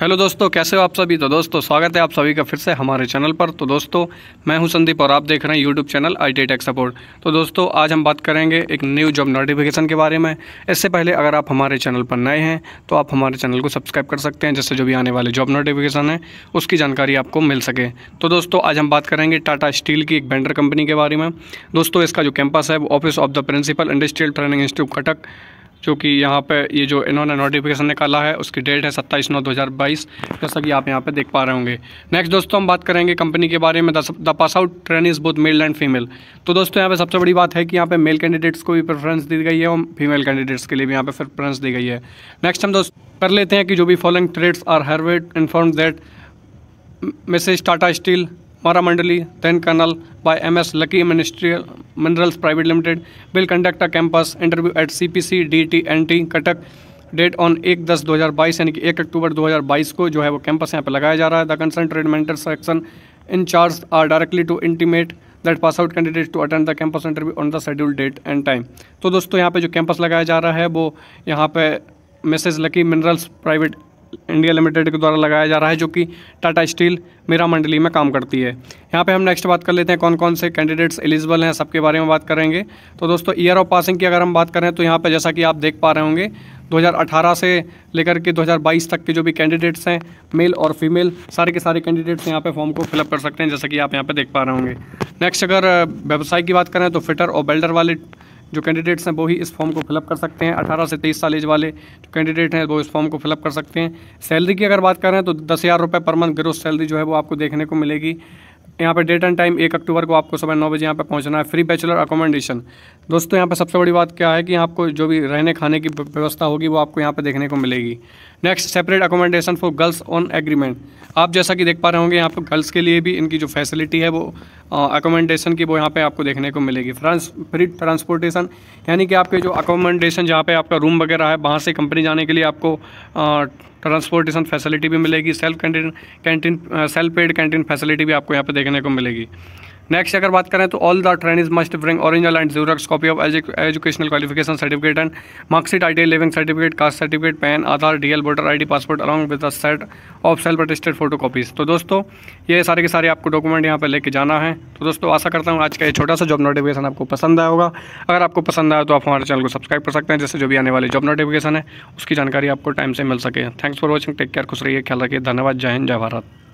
hello दोस्तों कैसे हो आप सभी तो दोस्तों स्वागत है आप सभी का फिर से हमारे चैनल पर तो दोस्तों मैं हूं संदीप और आप देख रहे हैं YouTube channel I T tech support तो दोस्तों आज हम बात करेंगे एक न्यू जॉब नोटिफिकेशन के बारे में इससे पहले अगर आप हमारे चैनल पर नए हैं तो आप हमारे चैनल को सब्सक्राइब कर सकते हैं जिससे जो भी आने वाले जॉब नोटिफिकेशन है उसकी जानकारी आपको मिल सके तो दोस्तों आज हम बात करेंगे टाटा स्टील की एक बेंडर कंपनी के बारे में दोस्तों इसका जो कैंपस है वो office of the principal industrial training institute Cuttack क्योंकि यहाँ पे ये जो इन्होंने नोटिफिकेशन निकाला है उसकी डेट है सत्ताईस नौ दो हज़ार बाईस जैसा कि आप यहाँ पे देख पा रहे होंगे नेक्स्ट दोस्तों हम बात करेंगे कंपनी के बारे में the pass out train is both male and female तो दोस्तों यहाँ पे सबसे बड़ी बात है कि यहाँ पे मेल कैंडिडेट्स को भी प्रेफरेंस दी गई है और फीमेल कैंडिडेट्स के लिए भी यहाँ पर प्रेफरेंस दी गई है नेक्स्ट हम दोस्त कर लेते हैं कि जो भी following threads are wait inform that Mrs Tata steel lucky then minerals by limited Lucky Ministerial Minerals Private Limited will conduct a campus interview at N T Cuttack date on एक दस दो हज़ार बाईस यानी कि एक अक्टूबर दो हज़ार बाईस को जो है वो कैंपस यहाँ पर लगाया जा रहा है the concern trade mentor section section charge are directly to intimate that pass out candidate to attend the campus interview on the schedule date and time तो दोस्तों यहाँ पे जो कैंपस लगाया जा रहा है वो यहाँ पे Mrs lucky minerals private India limited के द्वारा लगाया जा रहा है जो कि टाटा स्टील मेरा मंडली में काम करती है यहाँ पे हम नेक्स्ट बात कर लेते हैं कौन कौन से कैंडिडेट्स एलिजिबल हैं सबके बारे में बात करेंगे तो दोस्तों ईयर ऑफ पासिंग की अगर हम बात करें तो यहाँ पर जैसा कि आप देख पा रहे होंगे 2018 से लेकर के 2022 तक के जो भी कैंडिडेट्स हैं मेल और फीमेल सारे के सारे कैंडिडेट्स यहाँ पे फॉर्म को फिलअप कर सकते हैं जैसा कि आप यहाँ पे देख पा रहे होंगे नेक्स्ट अगर व्यवसाय की बात करें तो फिटर और बेल्डर वाले जो कैंडिडेट्स हैं वो ही इस फॉर्म को फिलअप कर सकते हैं अठारह से तेईस साल एज वाले जो कैंडिडेट हैं वो इस फॉर्म को फिलअप कर सकते हैं सैलरी की अगर बात करें तो दस हज़ार रुपये पर मंथ ग्रोथ सैलरी जो है वो आपको देखने को मिलेगी यहाँ पर डेट एंड टाइम एक अक्टूबर को आपको सुबह नौ बजे यहाँ पर पहुँचना है फ्री बैचलर अकोमोडेशन दोस्तों यहाँ पर सबसे बड़ी बात क्या है कि आपको जो भी रहने खाने की व्यवस्था होगी वो आपको यहाँ पर देखने को मिलेगी next separate accommodation for girls on agreement आप जैसा कि देख पा रहे होंगे यहाँ पर गर्ल्स के लिए भी इनकी जो फैसिलिटी है वो अकोमोडेशन की वो यहाँ पे आपको देखने को मिलेगी फ्रांस फ्री ट्रांसपोर्टेशन यानी कि आपके जो अकोमोडेशन जहाँ पे आपका रूम वगैरह है वहाँ से कंपनी जाने के लिए आपको ट्रांसपोर्टेशन फैसिलिटी भी मिलेगी self canteen canteen self paid canteen facility भी आपको यहाँ पर देखने को मिलेगी नेक्स्ट अगर बात करें तो all the trainees must bring original and xerox copy of educational qualification certificate and marksheet I living certificate caste certificate PAN Aadhaar D L voter I passport along with set of self attested photo copies तो दोस्तों ये सारे के सारे आपको document यहाँ पर लेके जाना है तो दोस्तों आशा करता हूँ आज का ये छोटा सा जॉब नोटिफिकेशन आपको पसंद आया होगा अगर आपको पसंद आया तो आप हमारे चैनल को सब्सक्राइब कर सकते हैं जैसे जो भी आने वाली जॉब नोटिफिकेशन है उसकी जानकारी आपको टाइम से मिल सके thanks for watching take care खुश रहिए ख्याल रखिए धन्यवाद जय हिंद जय भारत